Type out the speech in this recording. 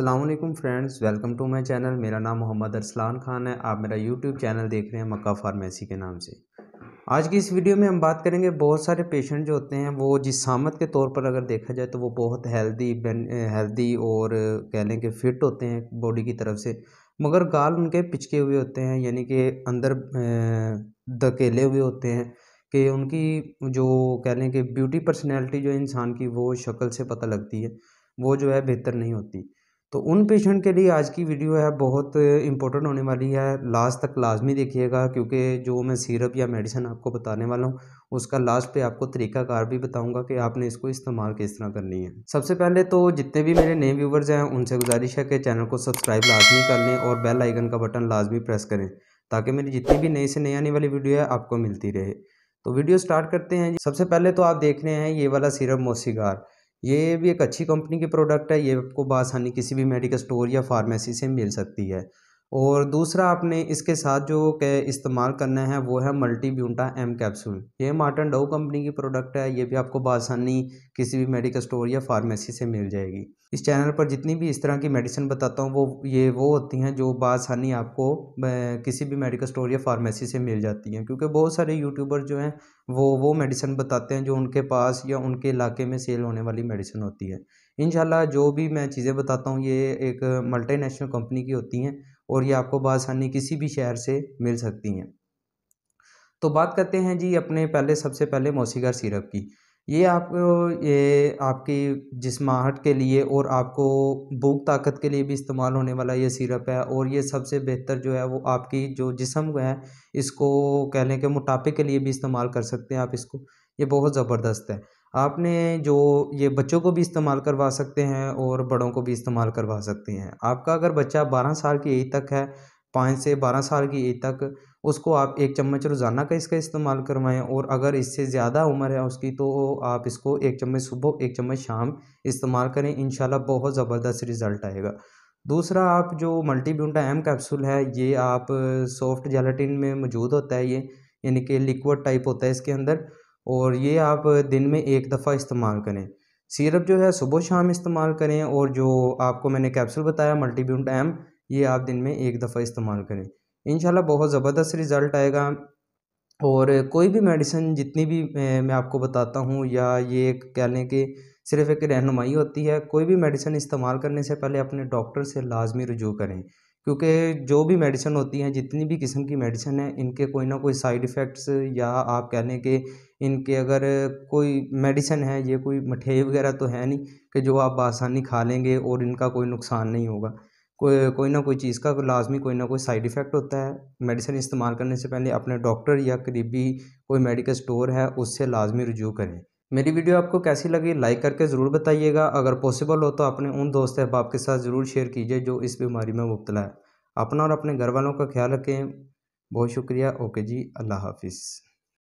अल्लाम friends welcome to my channel मेरा नाम मोहम्मद अरसलान खान है आप मेरा यूट्यूब चैनल देख रहे हैं मक्का फार्मेसी के नाम से आज की इस वीडियो में हम बात करेंगे बहुत सारे पेशेंट जो होते हैं वो जिसामत के तौर पर अगर देखा जाए तो वो बहुत हेल्दी हेल्दी और कह लें कि फ़िट होते हैं बॉडी की तरफ से मगर गाल उनके पिचके हुए होते हैं यानी कि अंदर धकेले हुए होते हैं कि उनकी जो कह लें कि ब्यूटी पर्सनैलिटी जो इंसान की वो शक्ल से पता लगती है वो जो है बेहतर नहीं होती तो उन पेशेंट के लिए आज की वीडियो है बहुत इंपॉर्टेंट होने वाली है लास्ट तक लाजमी देखिएगा क्योंकि जो मैं सिरप या मेडिसिन आपको बताने वाला हूँ उसका लास्ट पे आपको तरीकाकार भी बताऊंगा कि आपने इसको इस्तेमाल किस तरह करनी है सबसे पहले तो जितने भी मेरे नए व्यूवर्स हैं उनसे गुजारिश है कि चैनल को सब्सक्राइब लाजमी कर लें और बेल आइकन का बटन लाजमी प्रेस करें ताकि मेरी जितनी भी नई से नई आने वाली वीडियो है आपको मिलती रहे तो वीडियो स्टार्ट करते हैं सबसे पहले तो आप देख रहे हैं ये वाला सिरप मोसीगार ये भी एक अच्छी कंपनी की प्रोडक्ट है ये आपको बासानी किसी भी मेडिकल स्टोर या फार्मेसी से मिल सकती है और दूसरा आपने इसके साथ जो के इस्तेमाल करना है वो है मल्टी ब्यूटा एम कैप्सूल ये मार्टन डो कंपनी की प्रोडक्ट है ये भी आपको बासानी किसी भी मेडिकल स्टोर या फार्मेसी से मिल जाएगी इस चैनल पर जितनी भी इस तरह की मेडिसिन बताता हूँ वो ये वो होती हैं जो बासानी आपको किसी भी मेडिकल स्टोर या फार्मेसी से मिल जाती हैं क्योंकि बहुत सारे यूट्यूबर जो हैं वो वो मेडिसिन बताते हैं जो उनके पास या उनके इलाके में सेल होने वाली मेडिसिन होती है इन जो भी मैं चीज़ें बताता हूँ ये एक मल्टीनेशनल कंपनी की होती हैं और ये आपको बासानी किसी भी शहर से मिल सकती हैं तो बात करते हैं जी अपने पहले सबसे पहले मौसीगर सिरप की ये आपको ये आपकी जिसमाहट के लिए और आपको भूख ताकत के लिए भी इस्तेमाल होने वाला ये सिरप है और ये सबसे बेहतर जो है वो आपकी जो जिसम है इसको कह लें कि मोटापे के लिए भी इस्तेमाल कर सकते हैं आप इसको ये बहुत ज़बरदस्त है आपने जो ये बच्चों को भी इस्तेमाल करवा सकते हैं और बड़ों को भी इस्तेमाल करवा सकते हैं आपका अगर बच्चा बारह साल की एज तक है पाँच से बारह साल की एज तक उसको आप एक चम्मच रोज़ाना का इसका इस्तेमाल करवाएं और अगर इससे ज़्यादा उम्र है उसकी तो आप इसको एक चम्मच सुबह एक चम्मच शाम इस्तेमाल करें इन बहुत ज़बरदस्त रिज़ल्ट आएगा दूसरा आप जो मल्टीब्यूटा एम कैप्सूल है ये आप सॉफ्ट जेलाटिन में मौजूद होता है ये यानी कि लिक्विड टाइप होता है इसके अंदर और ये आप दिन में एक दफ़ा इस्तेमाल करें सिरप जो है सुबह शाम इस्तेमाल करें और जो आपको मैंने कैप्सूल बताया मल्टीब्यूट एम ये आप दिन में एक दफ़ा इस्तेमाल करें इन बहुत ज़बरदस्त रिज़ल्ट आएगा और कोई भी मेडिसिन जितनी भी मैं आपको बताता हूँ या ये कह लें कि सिर्फ़ एक रहनुमाई होती है कोई भी मेडिसिन इस्तेमाल करने से पहले अपने डॉक्टर से लाजमी रजू करें क्योंकि जो भी मेडिसन होती हैं जितनी भी किस्म की मेडिसन है इनके कोई ना कोई साइड इफ़ेक्ट्स या आप कह लें कि इनके अगर कोई मेडिसन है ये कोई मठियाई वगैरह तो है नहीं कि जो आप आसानी खा लेंगे और इनका कोई नुकसान नहीं होगा कोई कोई ना कोई चीज़ का लाजमी कोई ना कोई साइड इफ़ेक्ट होता है मेडिसिन इस्तेमाल करने से पहले अपने डॉक्टर या करीबी कोई मेडिकल स्टोर है उससे लाजमी रजू करें मेरी वीडियो आपको कैसी लगी लाइक करके ज़रूर बताइएगा अगर पॉसिबल हो तो अपने उन दोस्त अहबाब के साथ ज़रूर शेयर कीजिए जो इस बीमारी में मुबतला है अपना और अपने घर वालों का ख्याल रखें बहुत शुक्रिया ओके जी अल्लाह हाफिज़